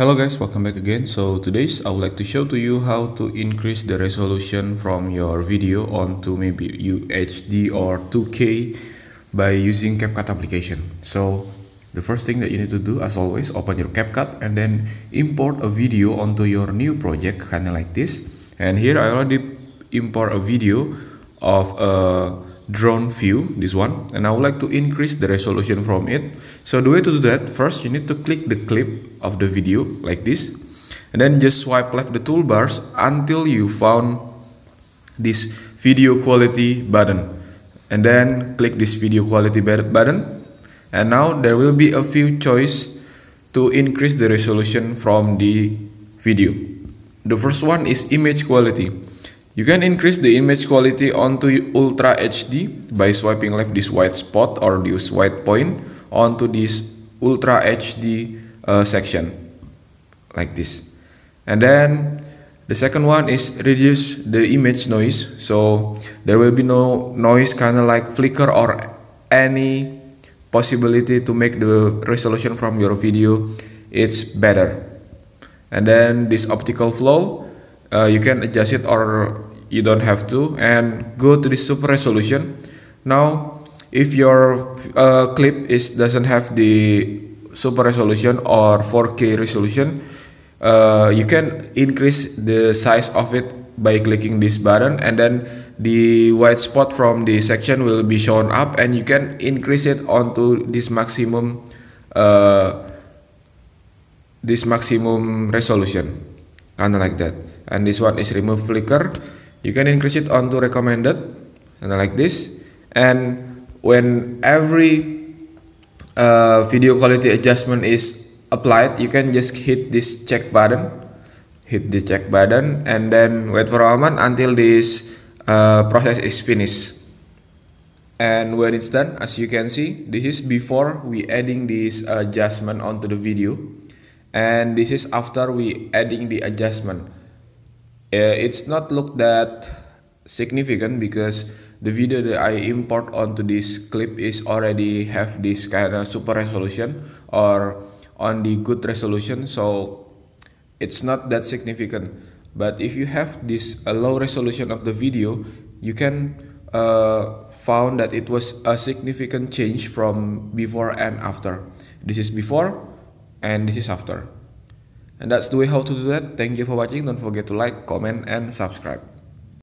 Hello guys, welcome back again. So today's I would like to show to you how to increase the resolution from your video onto maybe UHD or 2K by using CapCut application. So the first thing that you need to do as always, open your CapCut and then import a video onto your new project, kind of like this. And here I already import a video of a drone view, this one, and I would like to increase the resolution from it. So the way to do that, first you need to click the clip of the video like this, and then just swipe left the toolbars until you found this video quality button, and then click this video quality button, and now there will be a few choice to increase the resolution from the video. The first one is image quality. You can increase the image quality onto Ultra HD by swiping left this white spot or this white point onto this Ultra HD uh, section like this. And then the second one is reduce the image noise so there will be no noise kind of like flicker or any possibility to make the resolution from your video it's better. And then this optical flow uh, you can adjust it or you don't have to and go to the super resolution now if your uh, clip is doesn't have the super resolution or 4k resolution uh, you can increase the size of it by clicking this button and then the white spot from the section will be shown up and you can increase it onto this maximum uh, this maximum resolution kind of like that and this one is remove flicker you can increase it onto recommended and like this and when every uh, video quality adjustment is applied you can just hit this check button hit the check button and then wait for a moment until this uh, process is finished and when it's done as you can see this is before we adding this adjustment onto the video and this is after we adding the adjustment uh, it's not looked that significant because the video that I import onto this clip is already have this kind of super resolution or on the good resolution so it's not that significant but if you have this a low resolution of the video you can uh, found that it was a significant change from before and after this is before and this is after And that's the way how to do that. Thank you for watching. Don't forget to like, comment, and subscribe.